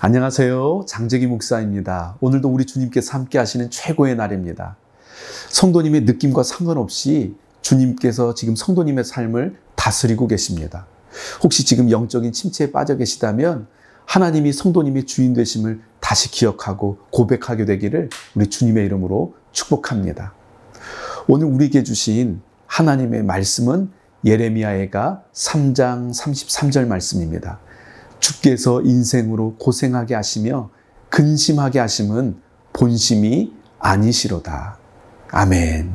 안녕하세요. 장재기 목사입니다. 오늘도 우리 주님께서 함께 하시는 최고의 날입니다. 성도님의 느낌과 상관없이 주님께서 지금 성도님의 삶을 다스리고 계십니다. 혹시 지금 영적인 침체에 빠져 계시다면 하나님이 성도님의 주인 되심을 다시 기억하고 고백하게 되기를 우리 주님의 이름으로 축복합니다. 오늘 우리에게 주신 하나님의 말씀은 예레미야애가 3장 33절 말씀입니다. 주께서 인생으로 고생하게 하시며 근심하게 하심은 본심이 아니시로다. 아멘.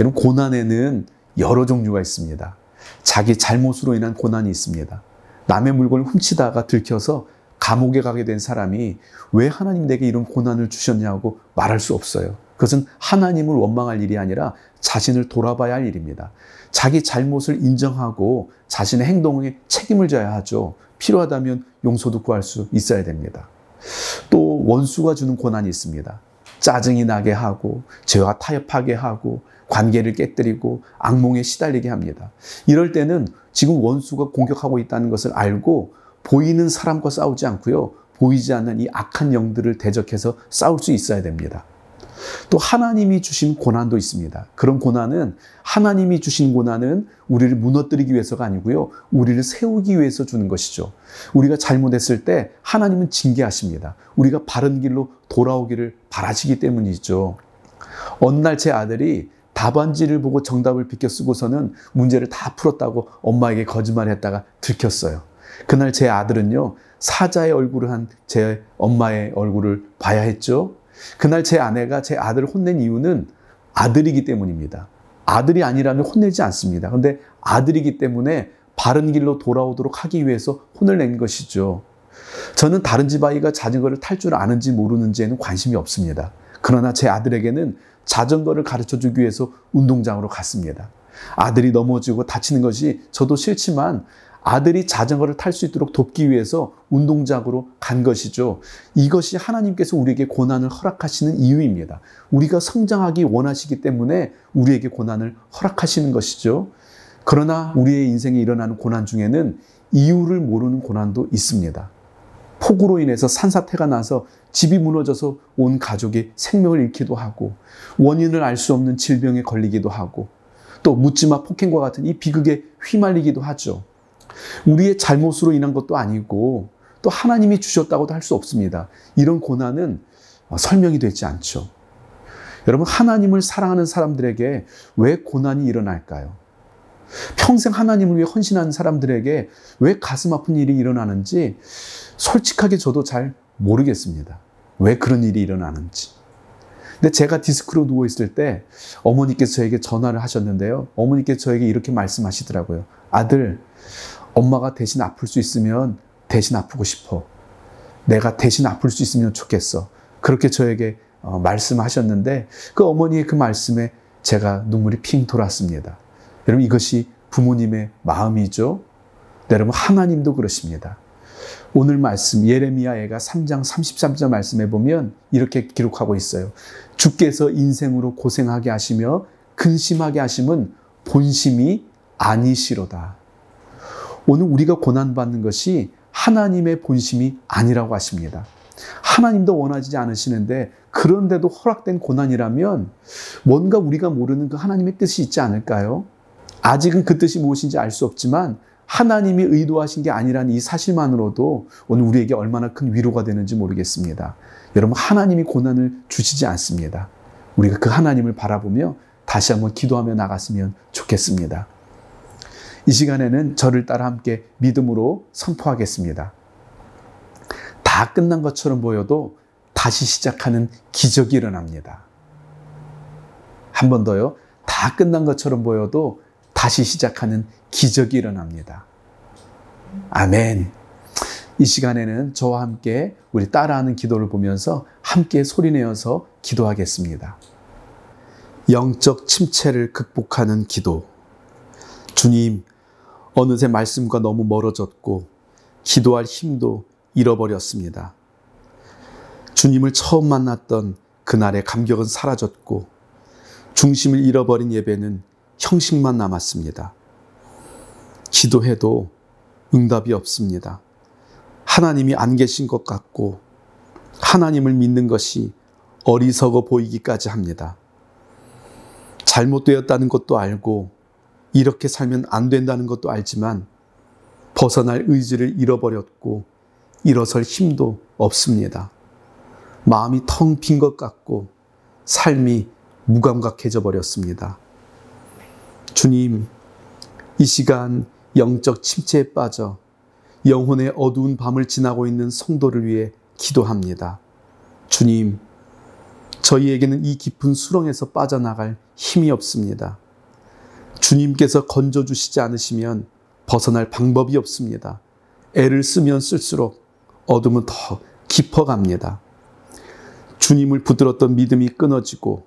여러분, 고난에는 여러 종류가 있습니다. 자기 잘못으로 인한 고난이 있습니다. 남의 물건을 훔치다가 들켜서 감옥에 가게 된 사람이 왜 하나님 내게 이런 고난을 주셨냐고 말할 수 없어요. 그것은 하나님을 원망할 일이 아니라 자신을 돌아봐야 할 일입니다. 자기 잘못을 인정하고 자신의 행동에 책임을 져야 하죠. 필요하다면 용서도 구할 수 있어야 됩니다. 또 원수가 주는 고난이 있습니다. 짜증이 나게 하고 죄와 타협하게 하고 관계를 깨뜨리고 악몽에 시달리게 합니다. 이럴 때는 지금 원수가 공격하고 있다는 것을 알고 보이는 사람과 싸우지 않고요. 보이지 않는 이 악한 영들을 대적해서 싸울 수 있어야 됩니다. 또 하나님이 주신 고난도 있습니다. 그런 고난은 하나님이 주신 고난은 우리를 무너뜨리기 위해서가 아니고요. 우리를 세우기 위해서 주는 것이죠. 우리가 잘못했을 때 하나님은 징계하십니다. 우리가 바른 길로 돌아오기를 바라시기 때문이죠. 어느 날 제 아들이 답안지를 보고 정답을 비껴 쓰고서는 문제를 다 풀었다고 엄마에게 거짓말했다가 들켰어요. 그날 제 아들은요 사자의 얼굴을 한 제 엄마의 얼굴을 봐야 했죠. 그날 제 아내가 제 아들을 혼낸 이유는 아들이기 때문입니다. 아들이 아니라면 혼내지 않습니다. 근데 아들이기 때문에 바른 길로 돌아오도록 하기 위해서 혼을 낸 것이죠. 저는 다른 집 아이가 자전거를 탈 줄 아는지 모르는지에는 관심이 없습니다. 그러나 제 아들에게는 자전거를 가르쳐 주기 위해서 운동장으로 갔습니다. 아들이 넘어지고 다치는 것이 저도 싫지만 아들이 자전거를 탈 수 있도록 돕기 위해서 운동장으로 간 것이죠. 이것이 하나님께서 우리에게 고난을 허락하시는 이유입니다. 우리가 성장하기 원하시기 때문에 우리에게 고난을 허락하시는 것이죠. 그러나 우리의 인생에 일어나는 고난 중에는 이유를 모르는 고난도 있습니다. 폭우로 인해서 산사태가 나서 집이 무너져서 온 가족이 생명을 잃기도 하고 원인을 알 수 없는 질병에 걸리기도 하고 또 묻지마 폭행과 같은 이 비극에 휘말리기도 하죠. 우리의 잘못으로 인한 것도 아니고 또 하나님이 주셨다고도 할 수 없습니다. 이런 고난은 어, 설명이 되지 않죠. 여러분, 하나님을 사랑하는 사람들에게 왜 고난이 일어날까요? 평생 하나님을 위해 헌신하는 사람들에게 왜 가슴 아픈 일이 일어나는지 솔직하게 저도 잘 모르겠습니다. 왜 그런 일이 일어나는지. 근데 제가 디스크로 누워 있을 때 어머니께서 저에게 전화를 하셨는데요. 어머니께서 저에게 이렇게 말씀하시더라고요. 아들, 엄마가 대신 아플 수 있으면 대신 아프고 싶어. 내가 대신 아플 수 있으면 좋겠어. 그렇게 저에게 어, 말씀하셨는데 그 어머니의 그 말씀에 제가 눈물이 핑 돌았습니다. 여러분 이것이 부모님의 마음이죠. 네, 여러분 하나님도 그러십니다. 오늘 말씀 예레미야애가 3장 33절 말씀해 보면 이렇게 기록하고 있어요. 주께서 인생으로 고생하게 하시며 근심하게 하심은 본심이 아니시로다. 오늘 우리가 고난받는 것이 하나님의 본심이 아니라고 하십니다. 하나님도 원하지 않으시는데 그런데도 허락된 고난이라면 뭔가 우리가 모르는 그 하나님의 뜻이 있지 않을까요? 아직은 그 뜻이 무엇인지 알 수 없지만 하나님이 의도하신 게 아니라는 이 사실만으로도 오늘 우리에게 얼마나 큰 위로가 되는지 모르겠습니다. 여러분, 하나님이 고난을 주시지 않습니다. 우리가 그 하나님을 바라보며 다시 한번 기도하며 나갔으면 좋겠습니다. 이 시간에는 저를 따라 함께 믿음으로 선포하겠습니다. 다 끝난 것처럼 보여도 다시 시작하는 기적이 일어납니다. 한 번 더요. 다 끝난 것처럼 보여도 다시 시작하는 기적이 일어납니다. 아멘. 이 시간에는 저와 함께 우리 따라하는 기도를 보면서 함께 소리내어서 기도하겠습니다. 영적 침체를 극복하는 기도. 주님, 어느새 말씀과 너무 멀어졌고 기도할 힘도 잃어버렸습니다. 주님을 처음 만났던 그날의 감격은 사라졌고 중심을 잃어버린 예배는 형식만 남았습니다. 기도해도 응답이 없습니다. 하나님이 안 계신 것 같고 하나님을 믿는 것이 어리석어 보이기까지 합니다. 잘못되었다는 것도 알고 이렇게 살면 안 된다는 것도 알지만 벗어날 의지를 잃어버렸고 일어설 힘도 없습니다. 마음이 텅 빈 것 같고 삶이 무감각해져 버렸습니다. 주님, 이 시간 영적 침체에 빠져 영혼의 어두운 밤을 지나고 있는 성도를 위해 기도합니다. 주님, 저희에게는 이 깊은 수렁에서 빠져나갈 힘이 없습니다. 주님께서 건져주시지 않으시면 벗어날 방법이 없습니다. 애를 쓰면 쓸수록 어둠은 더 깊어갑니다. 주님을 붙들었던 믿음이 끊어지고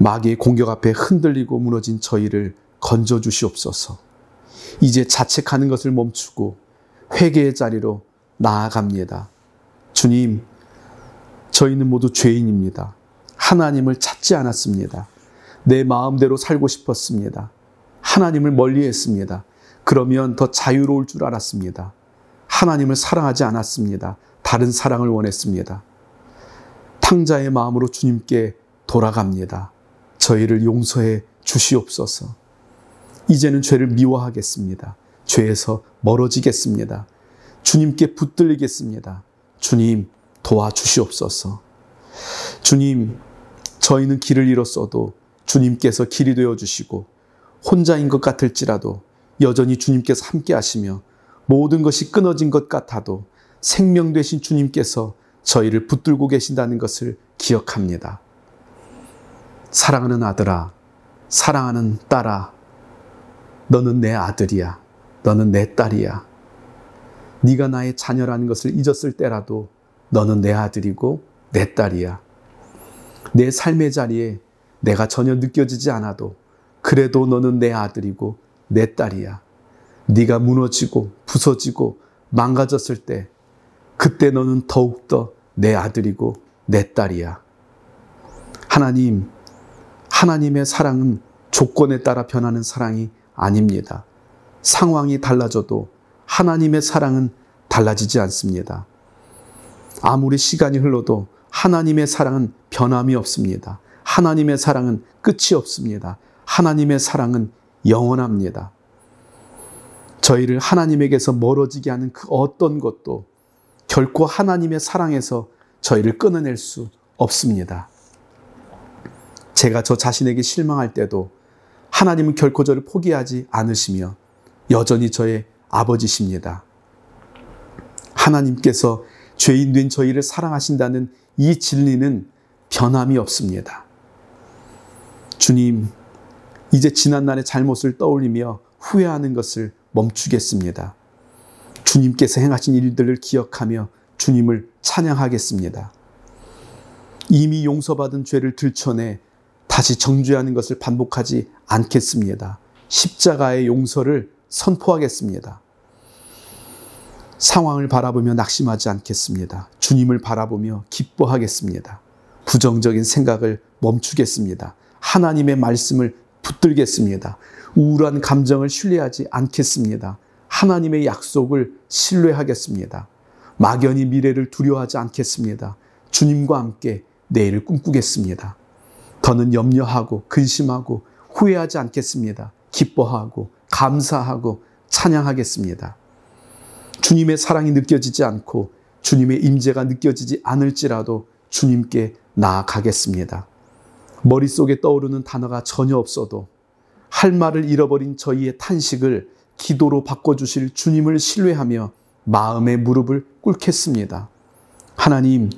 마귀의 공격 앞에 흔들리고 무너진 저희를 건져 주시옵소서. 이제 자책하는 것을 멈추고 회개의 자리로 나아갑니다. 주님, 저희는 모두 죄인입니다. 하나님을 찾지 않았습니다. 내 마음대로 살고 싶었습니다. 하나님을 멀리 했습니다. 그러면 더 자유로울 줄 알았습니다. 하나님을 사랑하지 않았습니다. 다른 사랑을 원했습니다. 탕자의 마음으로 주님께 돌아갑니다. 저희를 용서해 주시옵소서. 이제는 죄를 미워하겠습니다. 죄에서 멀어지겠습니다. 주님께 붙들리겠습니다. 주님 도와주시옵소서. 주님, 저희는 길을 잃었어도 주님께서 길이 되어 주시고 혼자인 것 같을지라도 여전히 주님께서 함께 하시며 모든 것이 끊어진 것 같아도 생명 되신 주님께서 저희를 붙들고 계신다는 것을 기억합니다. 사랑하는 아들아, 사랑하는 딸아, 너는 내 아들이야. 너는 내 딸이야. 네가 나의 자녀라는 것을 잊었을 때라도 너는 내 아들이고 내 딸이야. 내 삶의 자리에 내가 전혀 느껴지지 않아도 그래도 너는 내 아들이고 내 딸이야. 네가 무너지고 부서지고 망가졌을 때 그때 너는 더욱더 내 아들이고 내 딸이야. 하나님, 하나님의 사랑은 조건에 따라 변하는 사랑이 아닙니다. 상황이 달라져도 하나님의 사랑은 달라지지 않습니다. 아무리 시간이 흘러도 하나님의 사랑은 변함이 없습니다. 하나님의 사랑은 끝이 없습니다. 하나님의 사랑은 영원합니다. 저희를 하나님에게서 멀어지게 하는 그 어떤 것도 결코 하나님의 사랑에서 저희를 끊어낼 수 없습니다. 제가 저 자신에게 실망할 때도 하나님은 결코 저를 포기하지 않으시며 여전히 저의 아버지십니다. 하나님께서 죄인 된 저희를 사랑하신다는 이 진리는 변함이 없습니다. 주님, 이제 지난 날의 잘못을 떠올리며 후회하는 것을 멈추겠습니다. 주님께서 행하신 일들을 기억하며 주님을 찬양하겠습니다. 이미 용서받은 죄를 들춰내 다시 정죄하는 것을 반복하지 않겠습니다. 십자가의 용서를 선포하겠습니다. 상황을 바라보며 낙심하지 않겠습니다. 주님을 바라보며 기뻐하겠습니다. 부정적인 생각을 멈추겠습니다. 하나님의 말씀을 붙들겠습니다. 우울한 감정을 신뢰하지 않겠습니다. 하나님의 약속을 신뢰하겠습니다. 막연히 미래를 두려워하지 않겠습니다. 주님과 함께 내일을 꿈꾸겠습니다. 더는 염려하고 근심하고 후회하지 않겠습니다. 기뻐하고 감사하고 찬양하겠습니다. 주님의 사랑이 느껴지지 않고 주님의 임재가 느껴지지 않을지라도 주님께 나아가겠습니다. 머릿속에 떠오르는 단어가 전혀 없어도 할 말을 잃어버린 저희의 탄식을 기도로 바꿔주실 주님을 신뢰하며 마음의 무릎을 꿇겠습니다. 하나님,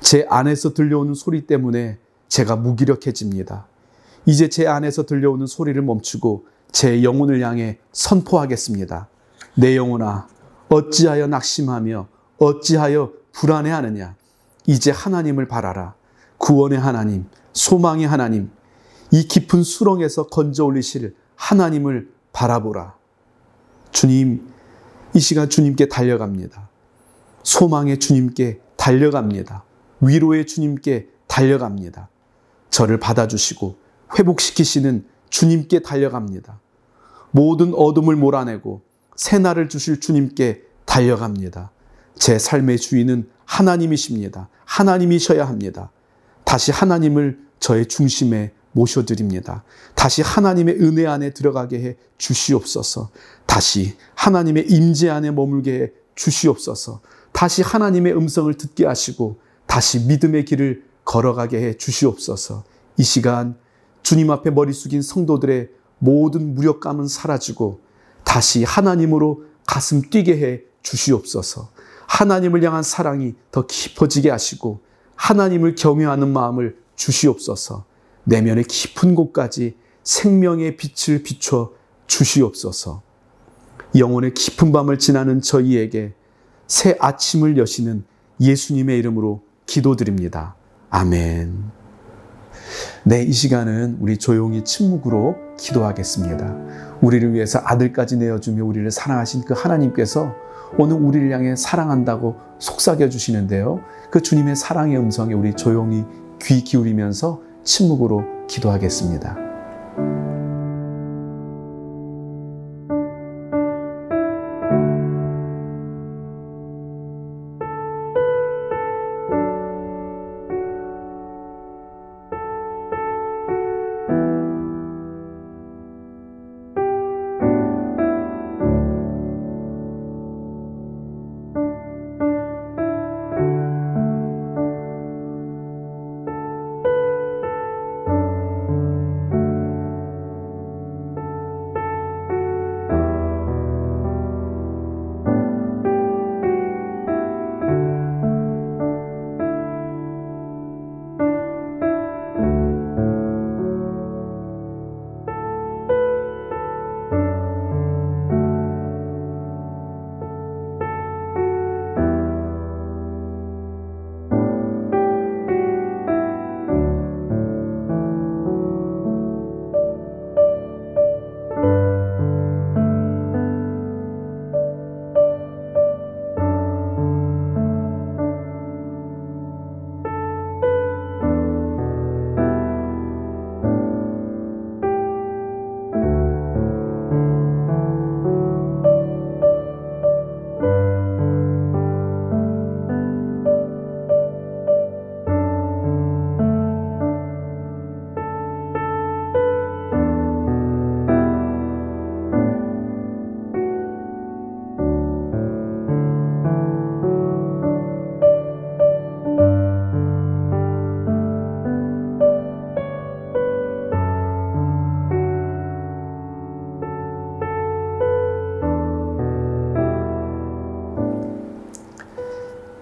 제 안에서 들려오는 소리 때문에 제가 무기력해집니다. 이제 제 안에서 들려오는 소리를 멈추고 제 영혼을 향해 선포하겠습니다. 내 영혼아, 어찌하여 낙심하며 어찌하여 불안해하느냐. 이제 하나님을 바라라. 구원의 하나님, 소망의 하나님, 이 깊은 수렁에서 건져 올리실 하나님을 바라보라. 주님, 이 시간 주님께 달려갑니다. 소망의 주님께 달려갑니다. 위로의 주님께 달려갑니다. 저를 받아주시고 회복시키시는 주님께 달려갑니다. 모든 어둠을 몰아내고 새날을 주실 주님께 달려갑니다. 제 삶의 주인은 하나님이십니다. 하나님이셔야 합니다. 다시 하나님을 저의 중심에 모셔드립니다. 다시 하나님의 은혜 안에 들어가게 해 주시옵소서. 다시 하나님의 임재 안에 머물게 해 주시옵소서. 다시 하나님의 음성을 듣게 하시고 다시 믿음의 길을 걸어가게 해 주시옵소서. 이 시간 주님 앞에 머리 숙인 성도들의 모든 무력감은 사라지고 다시 하나님으로 가슴 뛰게 해 주시옵소서. 하나님을 향한 사랑이 더 깊어지게 하시고 하나님을 경외하는 마음을 주시옵소서. 내면의 깊은 곳까지 생명의 빛을 비춰 주시옵소서. 영혼의 깊은 밤을 지나는 저희에게 새 아침을 여시는 예수님의 이름으로 기도드립니다. 아멘. 네, 이 시간은 우리 조용히 침묵으로 기도하겠습니다. 우리를 위해서 아들까지 내어주며 우리를 사랑하신 그 하나님께서 오늘 우리를 향해 사랑한다고 속삭여 주시는데요. 그 주님의 사랑의 음성에 우리 조용히 귀 기울이면서 침묵으로 기도하겠습니다.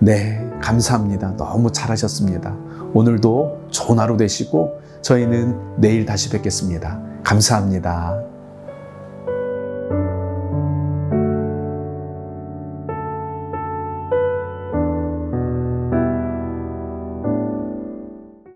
네, 감사합니다. 너무 잘하셨습니다. 오늘도 좋은 하루 되시고 저희는 내일 다시 뵙겠습니다. 감사합니다.